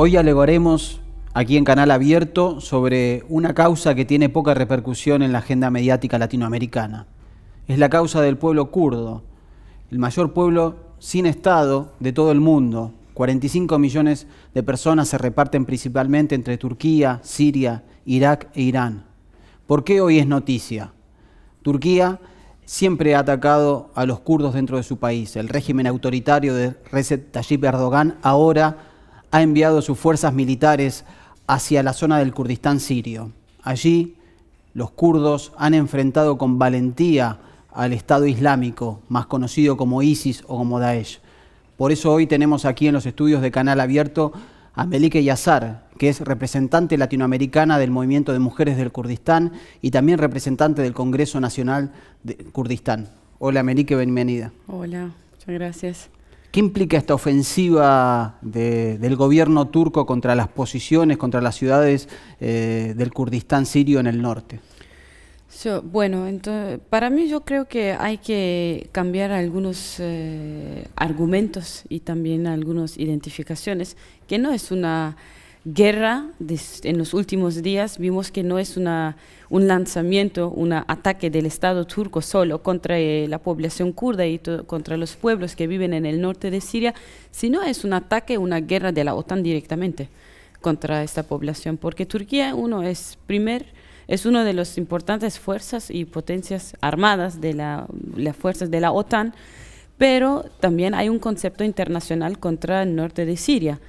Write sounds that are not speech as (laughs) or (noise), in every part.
Hoy alegoremos, aquí en Canal Abierto sobre una causa que tiene poca repercusión en la agenda mediática latinoamericana. Es la causa del pueblo kurdo, el mayor pueblo sin Estado de todo el mundo. 45 millones de personas se reparten principalmente entre Turquía, Siria, Irak e Irán. ¿Por qué hoy es noticia? Turquía siempre ha atacado a los kurdos dentro de su país. El régimen autoritario de Recep Tayyip Erdogan ahora ha enviado sus fuerzas militares hacia la zona del Kurdistán sirio. Allí, los kurdos han enfrentado con valentía al Estado Islámico, más conocido como ISIS o como Daesh. Por eso hoy tenemos aquí en los estudios de Canal Abierto a Melike Yazar, que es representante latinoamericana del Movimiento de Mujeres del Kurdistán y también representante del Congreso Nacional de Kurdistán. Hola Melike, bienvenida. Hola, muchas gracias. ¿Qué implica esta ofensiva del gobierno turco contra las posiciones, contra las ciudades eh, del Kurdistán sirio en el norte? bueno, para mí yo creo que hay que cambiar algunos eh, argumentos y también algunas identificaciones, que no es una guerra en los últimos días, vimos que no es una, un lanzamiento, un ataque del Estado turco solo contra eh, la población kurda y contra los pueblos que viven en el norte de Siria, sino es un ataque, una guerra de la OTAN directamente contra esta población, porque Turquía uno es primer es uno de las importantes fuerzas y potencias armadas de las fuerzas de la OTAN, pero también hay un concepto internacional contra el norte de Siria.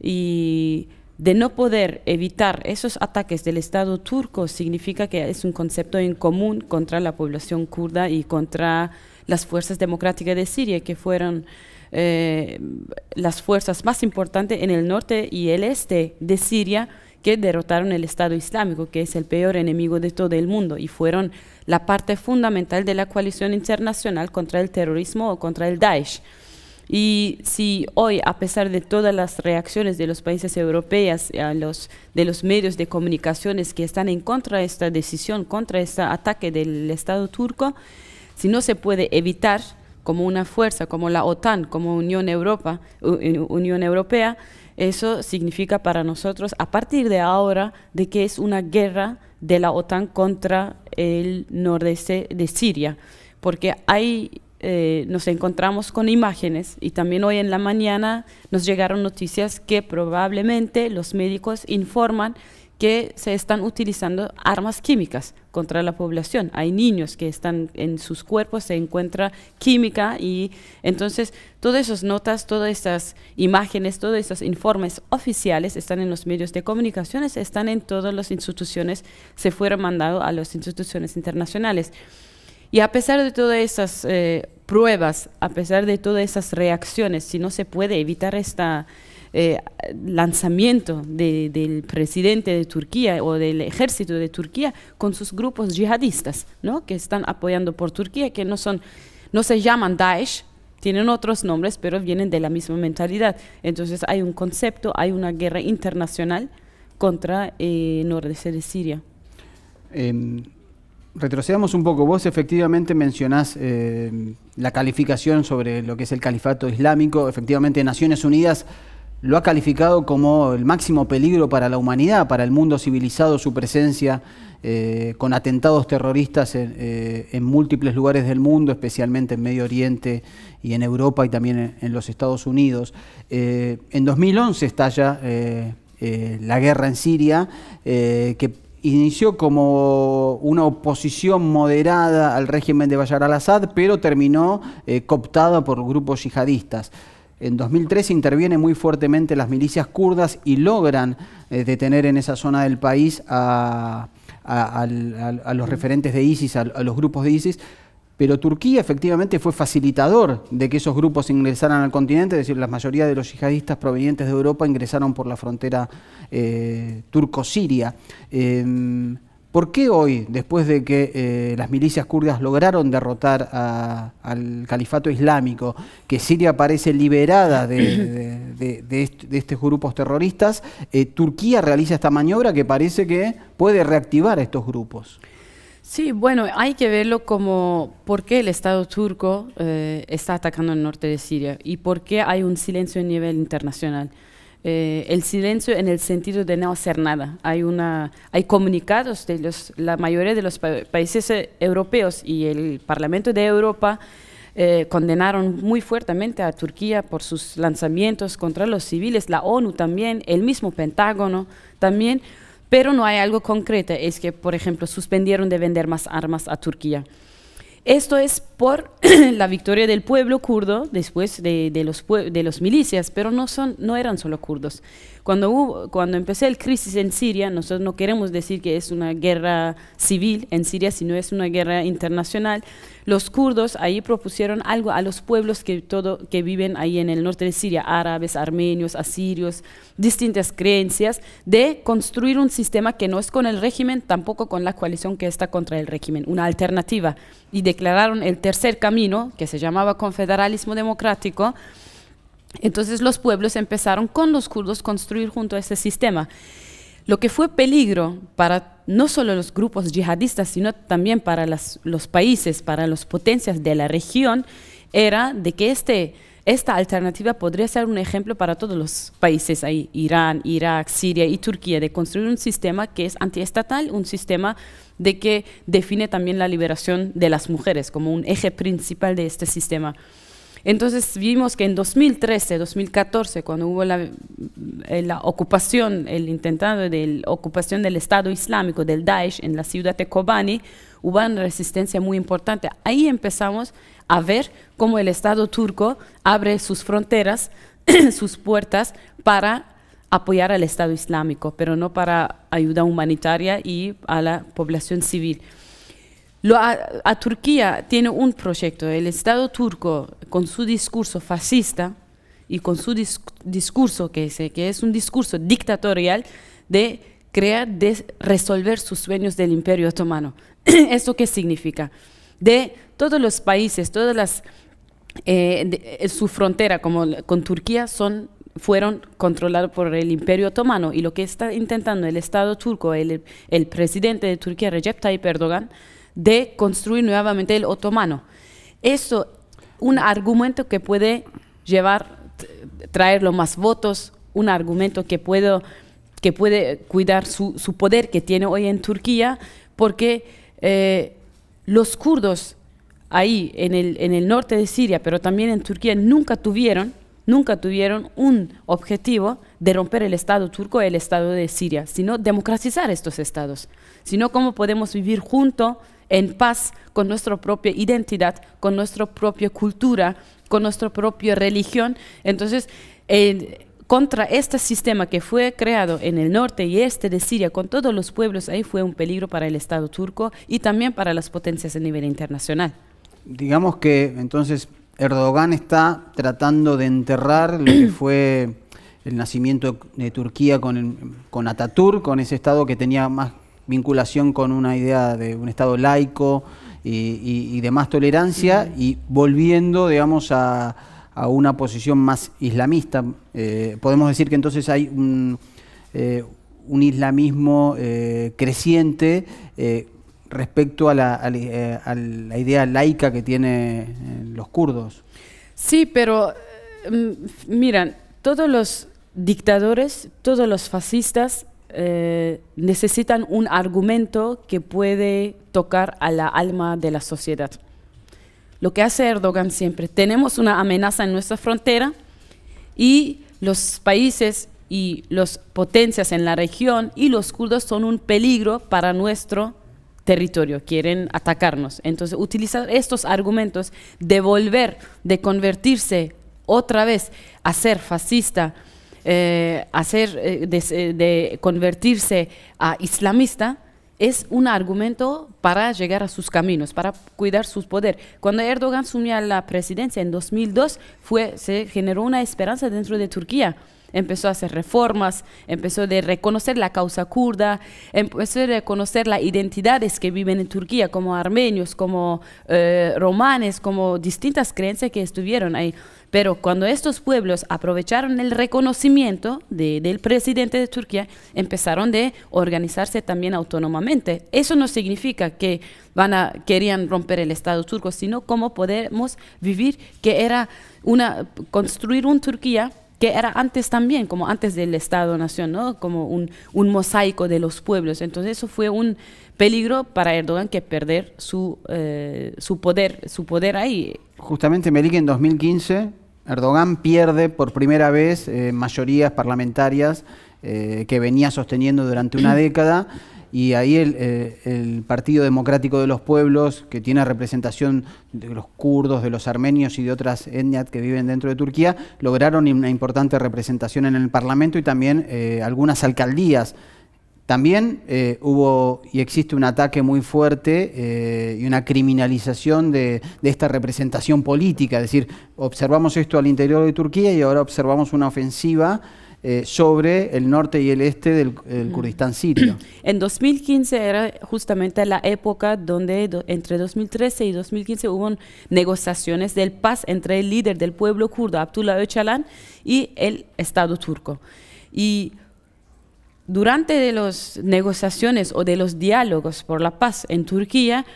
Y de no poder evitar esos ataques del Estado turco significa que es un concepto en común contra la población kurda y contra las fuerzas democráticas de Siria, que fueron eh, las fuerzas más importantes en el norte y el este de Siria que derrotaron el Estado Islámico, que es el peor enemigo de todo el mundo, y fueron la parte fundamental de la coalición internacional contra el terrorismo o contra el Daesh. Y si hoy, a pesar de todas las reacciones de los países europeos, eh, de los medios de comunicaciones que están en contra de esta decisión, contra este ataque del Estado turco, si no se puede evitar como una fuerza, como la OTAN, como Unión, Europa, eh, Unión Europea, eso significa para nosotros, a partir de ahora, de que es una guerra de la OTAN contra el nordeste de Siria, porque hay eh, nos encontramos con imágenes y también hoy en la mañana nos llegaron noticias que probablemente los médicos informan que se están utilizando armas químicas contra la población. Hay niños que están en sus cuerpos, se encuentra química y entonces todas esas notas, todas esas imágenes, todos esos informes oficiales están en los medios de comunicaciones, están en todas las instituciones, se fueron mandados a las instituciones internacionales. Y a pesar de todas esas eh, pruebas, a pesar de todas esas reacciones, si no se puede evitar este lanzamiento del presidente de Turquía o del ejército de Turquía con sus grupos yihadistas, que están apoyando por Turquía, que no, son, no se llaman Daesh, tienen otros nombres, pero vienen de la misma mentalidad. Entonces hay un concepto, hay una guerra internacional contra eh, el norte de Siria. Em, retrocedamos un poco. Vos efectivamente mencionás eh, la calificación sobre lo que es el califato islámico. Efectivamente, Naciones Unidas lo ha calificado como el máximo peligro para la humanidad, para el mundo civilizado, su presencia eh, con atentados terroristas eh, en, múltiples lugares del mundo, especialmente en Medio Oriente y en Europa y también en, en los Estados Unidos. en 2011 estalla la guerra en Siria, que inició como una oposición moderada al régimen de Bayar al-Assad, pero terminó eh, cooptada por grupos yihadistas. En 2003 intervienen muy fuertemente las milicias kurdas y logran eh, detener en esa zona del país a los referentes de ISIS, a los grupos de ISIS pero Turquía efectivamente fue facilitador de que esos grupos ingresaran al continente, es decir, la mayoría de los yihadistas provenientes de Europa ingresaron por la frontera eh, turco-siria. Em, ¿Por qué hoy, después de que eh, las milicias kurdas lograron derrotar al califato islámico, que Siria parece liberada de, de estos grupos terroristas, eh, Turquía realiza esta maniobra que parece que puede reactivar a estos grupos? Sí, bueno, hay que verlo como por qué el Estado turco eh, está atacando el norte de Siria y por qué hay un silencio a nivel internacional. Eh, el silencio en el sentido de no hacer nada. Hay, una, hay comunicados de los, la mayoría de los países eh, europeos y el Parlamento de Europa condenaron muy fuertemente a Turquía por sus lanzamientos contra los civiles, la ONU también, el mismo Pentágono también pero no hay algo concreto. Es que, por ejemplo, suspendieron de vender más armas a Turquía. Esto es por (clears throat) la victoria del pueblo kurdo después de, los, de milicias, pero no, eran solo kurdos. Cuando, hubo, cuando empezó el crisis en Siria, nosotros no queremos decir que es una guerra civil en Siria, sino es una guerra internacional, los kurdos ahí propusieron algo a los pueblos que, todo, que viven ahí en el norte de Siria, árabes, armenios, asirios, distintas creencias, de construir un sistema que no es con el régimen, tampoco con la coalición que está contra el régimen, una alternativa. Y declararon el tercer camino, que se llamaba confederalismo democrático, entonces los pueblos empezaron con los kurdos construir junto a ese sistema. Lo que fue peligro para no solo los grupos yihadistas, sino también para los países, para las potencias de la región, era de que este, esta alternativa podría ser un ejemplo para todos los países Irán, Irak, Siria y Turquía, de construir un sistema que es antiestatal, un sistema de que define también la liberación de las mujeres como un eje principal de este sistema. Entonces vimos que en 2013, 2014, cuando hubo eh, la, ocupación, el intentado de ocupación del Estado Islámico, del Daesh, en la ciudad de Kobani, hubo una resistencia muy importante. Ahí empezamos a ver cómo el Estado turco abre sus fronteras, (clears throat) sus puertas para apoyar al Estado Islámico, pero no para ayuda humanitaria y a la población civil a, Turquía tiene un proyecto, el Estado turco con su discurso fascista y con su discurso que es, que es un discurso dictatorial de crear, de resolver sus sueños del imperio otomano. (clears throat) ¿Esto qué significa? De todos los países, todas las... Eh, eh, su frontera como con Turquía son fueron controladas por el Imperio Otomano y lo que está intentando el Estado turco, el, el presidente de Turquía, Recep Tayyip Erdogan, de construir nuevamente el otomano. Eso, un argumento que puede llevar, traerlo más votos, un argumento que, puedo, que puede cuidar su, poder que tiene hoy en Turquía, porque eh, los kurdos ahí en el, norte de Siria, pero también en Turquía, nunca tuvieron, nunca tuvieron un objetivo de romper el Estado turco, el Estado de Siria, sino democratizar estos estados, sino cómo podemos vivir juntos en paz con nuestra propia identidad, con nuestra propia cultura, con nuestra propia religión. Entonces, contra este sistema que fue creado en el norte y este de Siria, con todos los pueblos ahí, fue un peligro para el Estado turco y también para las potencias a nivel internacional. Digamos que entonces Erdogan está tratando de enterrar lo que fue el nacimiento de Turquía con, Atatur, con con ese Estado que tenía más vinculación con una idea de un Estado laico y, de más tolerancia y volviendo, digamos, a, a una posición más islamista. Eh, podemos decir que entonces hay un, eh, un islamismo eh, creciente respecto a la, la, a la, idea laica que tienen los kurdos. Sí, pero miran, todos los dictadores, todos los fascistas eh, necesitan un argumento que puede tocar a la alma de la sociedad. Lo que hace Erdogan siempre, tenemos una amenaza en nuestra frontera y los países y las potencias en la región y los kurdos son un peligro para nuestro territorio, quieren atacarnos. Entonces, utilizar estos argumentos de volver, de convertirse otra vez a ser fascista, eh, hacer, eh, eh, de, convertirse a islamista, es un argumento para llegar a sus caminos, para cuidar su poder. Cuando Erdogan sumió la presidencia en 2002, fue, se generó una esperanza dentro de Turquía empezó a hacer reformas, empezó a reconocer la causa kurda, empezó a reconocer las identidades que viven en Turquía, como armenios, como eh, romanes, como distintas creencias que estuvieron ahí. Pero cuando estos pueblos aprovecharon el reconocimiento del presidente de Turquía, empezaron de organizarse también autónomamente. Eso no significa que van a, querían romper el Estado turco, sino cómo podemos vivir, que era una, construir un Turquía que era antes también, como antes del Estado-Nación, ¿no? como un, un, mosaico de los pueblos. Entonces eso fue un peligro para Erdogan que perder su, eh, su, poder, su poder ahí. Justamente que en 2015, Erdogan pierde por primera vez eh, mayorías parlamentarias eh, que venía sosteniendo durante una década y ahí eh, el, Partido Democrático de los Pueblos, que tiene representación de los kurdos, de los armenios y de otras etnias que viven dentro de Turquía, lograron una importante representación en el Parlamento y también eh, algunas alcaldías. También eh, hubo y existe un ataque muy fuerte y una criminalización de, de, esta representación política. Es decir, observamos esto al interior de Turquía y ahora observamos una ofensiva eh, sobre el norte y el este del mm. Kurdistán sirio. (clears throat) En 2015 era justamente la época donde entre 2013 y 2015 hubo negociaciones de paz entre el líder del pueblo kurdo, Abdullah Öcalan, y el Estado turco. Y durante las negociaciones o de los diálogos por la paz en Turquía,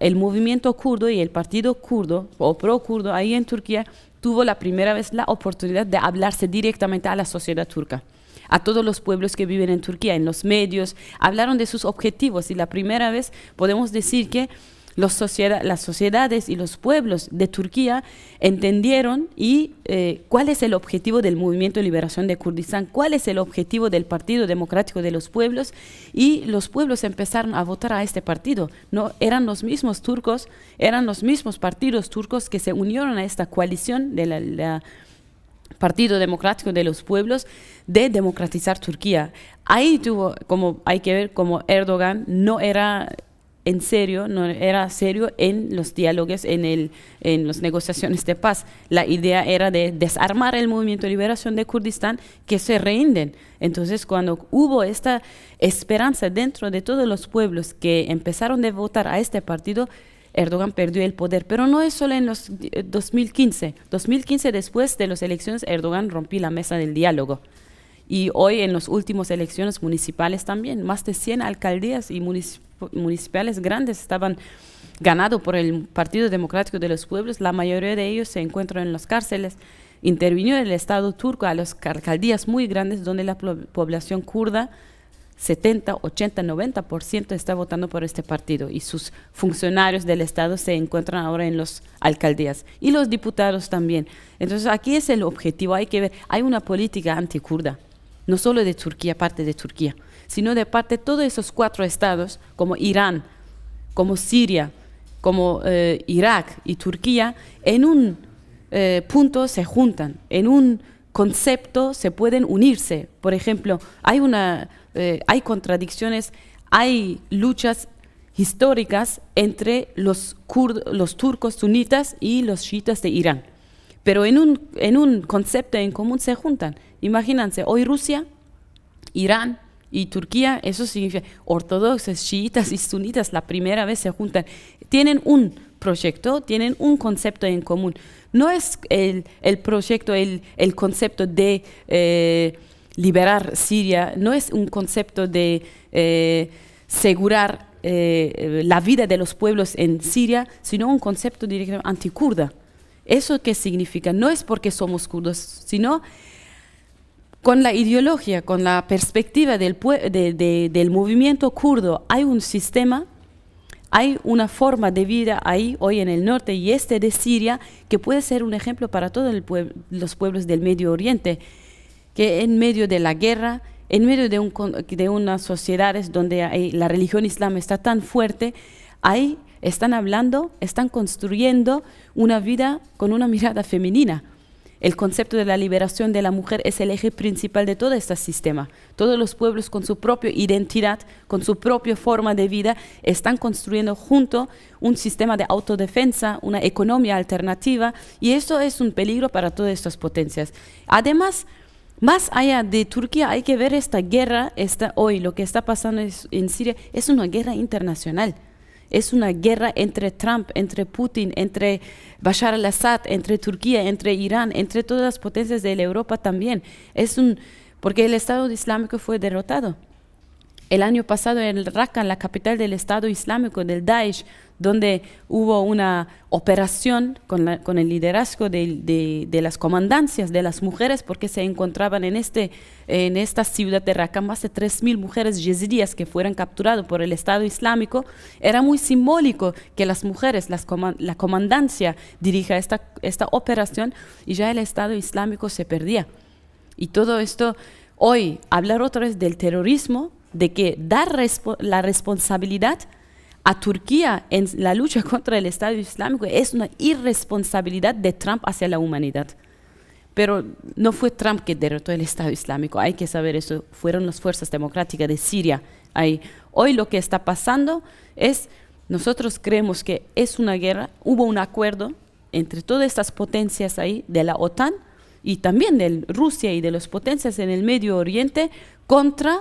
el movimiento kurdo y el partido kurdo o pro kurdo ahí en Turquía tuvo la primera vez la oportunidad de hablarse directamente a la sociedad turca a todos los pueblos que viven en Turquía, en los medios, hablaron de sus objetivos y la primera vez podemos decir que las sociedades y los pueblos de Turquía entendieron y eh, cuál es el objetivo del movimiento de liberación de Kurdistán, cuál es el objetivo del Partido Democrático de los Pueblos y los pueblos empezaron a votar a este partido. No eran los mismos turcos, eran los mismos partidos turcos que se unieron a esta coalición de Partido Democrático de los Pueblos de democratizar Turquía. Ahí tuvo, como hay que ver, como Erdogan no era en serio, no era serio en los diálogos, en, el, en las negociaciones de paz. La idea era de desarmar el movimiento de liberación de Kurdistán, que se rinden. Entonces, cuando hubo esta esperanza dentro de todos los pueblos que empezaron a votar a este partido, Erdogan perdió el poder, pero no es solo en los 2015. Eh, 2015 después de las elecciones Erdogan rompió la mesa del diálogo. Y hoy en las últimas elecciones municipales también, más de 100 alcaldías y municipios municipales grandes estaban ganados por el Partido Democrático de los Pueblos, la mayoría de ellos se encuentran en las cárceles. Intervino el Estado turco a las alcaldías muy grandes donde la población kurda 70, 80, 90% está votando por este partido y sus funcionarios del Estado se encuentran ahora en las alcaldías y los diputados también. Entonces aquí es el objetivo, hay que ver, hay una política anticurda no solo de Turquía, parte de Turquía, sino de parte de todos esos cuatro estados, como Irán, como Siria, como eh, Irak y Turquía, en un eh, punto se juntan, en un concepto se pueden unirse. Por ejemplo, hay, una, eh, hay contradicciones, hay luchas históricas entre los, los turcos sunitas y los chiitas de Irán pero en un, en un concepto en común se juntan. Imagínense, hoy Rusia, Irán y Turquía, eso significa ortodoxos, chiitas y sunitas, la primera vez se juntan. Tienen un proyecto, tienen un concepto en común. No es el, proyecto, el, concepto de eh, liberar Siria, no es un concepto de asegurar eh, eh, la vida de los pueblos en Siria, sino un concepto directamente anticurda ¿Eso qué significa? No es porque somos kurdos, sino con la ideología, con la perspectiva del, del movimiento kurdo, hay un sistema, hay una forma de vida ahí, hoy en el norte y este de Siria, que puede ser un ejemplo para todos los pueblos del Medio Oriente, que en medio de la guerra, en medio de, unas sociedades donde la religión islam está tan fuerte, hay están hablando, están construyendo una vida con una mirada femenina. El concepto de la liberación de la mujer es el eje principal de todo este sistema. Todos los pueblos con su propia identidad, con su propia forma de vida, están construyendo junto un sistema de autodefensa, una economía alternativa, y esto es un peligro para todas estas potencias. Además, más allá de Turquía hay que ver esta guerra, hoy lo que está pasando en Siria, es una guerra internacional es una guerra entre Trump, entre Putin, entre Bashar al-Assad, entre Turquía, entre Irán, entre todas las potencias de la Europa también. Es un, porque el Estado Islámico fue derrotado. El año pasado en Raqqa, la capital del Estado Islámico, del Daesh, donde hubo una operación con, el liderazgo de, las comandancias de las mujeres, porque se encontraban en, este, en esta ciudad de Raqqa más de 3.000 mujeres yezidías que fueron capturadas por el Estado Islámico. Era muy simbólico que las mujeres, la comandancia dirija esta, esta operación y ya el Estado Islámico se perdía. Y todo esto, hoy, hablar otra vez del terrorismo de que dar la responsabilidad a Turquía en la lucha (laughs) contra el Estado Islámico es una irresponsabilidad de Trump hacia la humanidad. Pero no fue Trump que derrotó el Estado Islámico, hay que saber eso, fueron las fuerzas democráticas de Siria. Ahí. Hoy lo que está pasando es, nosotros creemos que es una guerra, hubo un acuerdo entre todas estas potencias ahí de la OTAN y también de Rusia y de las potencias en el Medio Oriente contra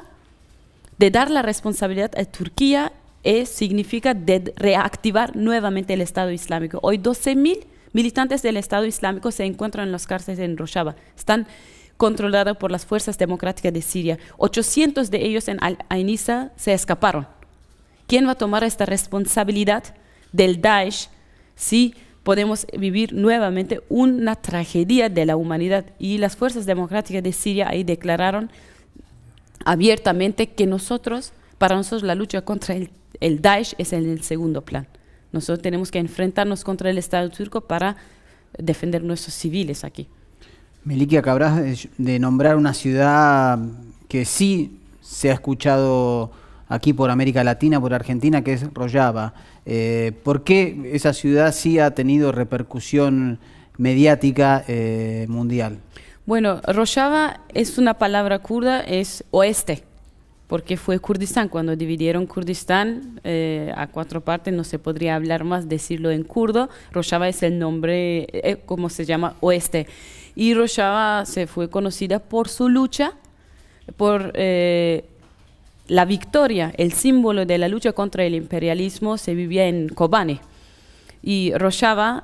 de dar la responsabilidad a Turquía es, eh, significa de reactivar nuevamente el Estado Islámico. Hoy 12.000 militantes del Estado Islámico se encuentran en las cárceles en Rojava. Están controlados por las fuerzas democráticas de Siria. 800 de ellos en Ainisa se escaparon. ¿Quién va a tomar esta responsabilidad del Daesh si podemos vivir nuevamente una tragedia de la humanidad? Y las fuerzas democráticas de Siria ahí declararon abiertamente que nosotros, para nosotros la lucha contra el, Daesh es en el segundo plan. Nosotros tenemos que enfrentarnos contra el Estado turco para defender nuestros civiles aquí. Meliki, acabas de, nombrar una ciudad que sí se ha escuchado aquí por América Latina, por Argentina, que es Rojava. Eh, ¿Por qué esa ciudad sí ha tenido repercusión mediática eh, mundial? Bueno, Rojava es una palabra kurda, es oeste, porque fue Kurdistán. Cuando dividieron Kurdistán eh, a cuatro partes, no se podría hablar más, decirlo en kurdo. Rojava es el nombre, eh, eh, como se llama, oeste. Y Rojava se fue conocida por su lucha, por la victoria, el símbolo de la lucha contra el imperialismo se vivía en Kobane. Y Rojava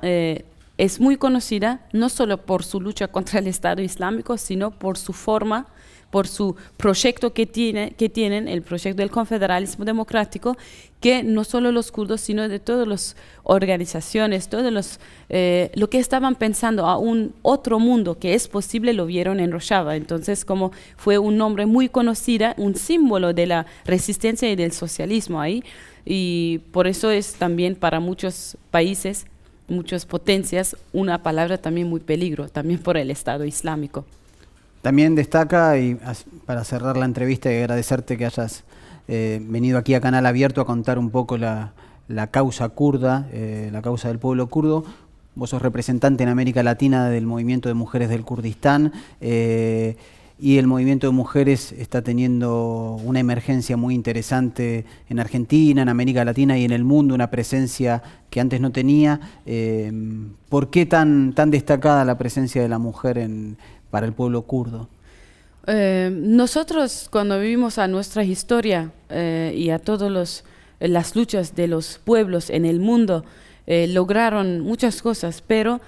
es muy conocida no solo por su lucha contra el Estado Islámico, sino por su forma, por su proyecto que, tiene, que tienen, el proyecto del confederalismo democrático, que no solo los kurdos, sino de todas las organizaciones, todos los, eh, lo que estaban pensando a un otro mundo que es posible, lo vieron en Rojava. Entonces, como fue un nombre muy conocida, un símbolo de la resistencia y del socialismo ahí, y por eso es también para muchos países muchas potencias, una palabra también muy peligro, también por el Estado Islámico. También destaca, y para cerrar la entrevista y agradecerte que hayas eh, venido aquí a Canal Abierto a contar un poco la, causa kurda, eh, la causa del pueblo kurdo. Vos sos representante en América Latina del movimiento de mujeres del Kurdistán. Eh, y el movimiento de mujeres está teniendo una emergencia muy interesante en Argentina, en América Latina y en el mundo, una presencia que antes no tenía. Eh, ¿Por qué tan, destacada la presencia de la mujer para el pueblo kurdo? Eh, nosotros cuando vivimos a nuestra historia eh, y a todas las luchas de los pueblos en el mundo, lograron muchas cosas, pero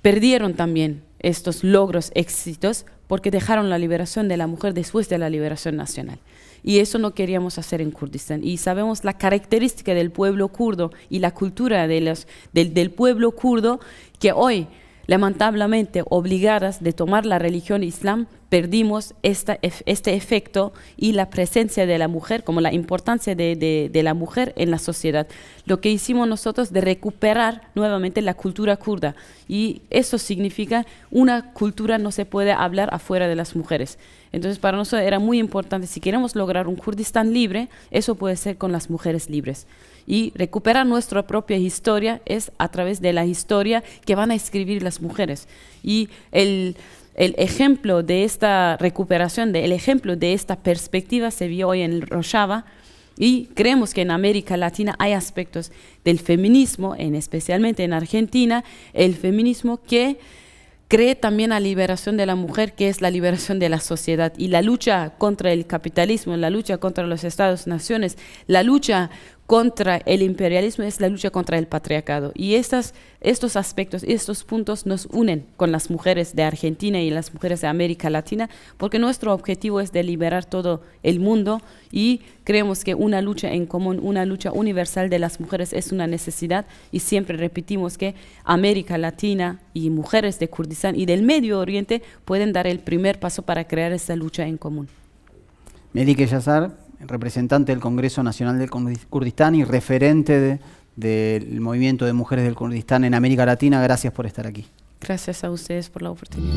perdieron también estos logros, éxitos, porque dejaron la liberación de la mujer después de la liberación nacional. Y eso no queríamos hacer en Kurdistán. Y sabemos la característica del pueblo kurdo y la cultura de los, del pueblo kurdo que hoy lamentablemente obligadas de tomar la religión e islam, perdimos este efecto y la presencia de la mujer, como la importancia de, de, la mujer en la sociedad. Lo que hicimos nosotros de recuperar nuevamente la cultura kurda. Y eso significa una cultura no se puede hablar afuera de las mujeres. Entonces para nosotros era muy importante, si queremos lograr un Kurdistán libre, eso puede ser con las mujeres libres y recuperar nuestra propia historia es a través de la historia que van a escribir las mujeres. Y el, ejemplo de esta recuperación, el ejemplo de esta perspectiva se vio hoy en y creemos que en América Latina hay aspectos del feminismo, en, especialmente en Argentina, el feminismo que cree también la liberación de la mujer, que es la liberación de la sociedad. Y la lucha contra el capitalismo, la lucha contra los estados-naciones, la lucha contra el imperialismo es la lucha contra el patriarcado. Y estas, estos aspectos, estos puntos nos unen con las mujeres de Argentina y las mujeres de América Latina, porque nuestro objetivo es de liberar todo el mundo y creemos que una lucha en común, una lucha universal de las mujeres es una necesidad y siempre repetimos que América Latina y mujeres de Kurdistán y del Medio Oriente pueden dar el primer paso para crear esa lucha en común representante del Congreso Nacional del Kurdistán y referente del movimiento de mujeres del Kurdistán en América Latina. Gracias por estar aquí. Gracias a ustedes por la oportunidad.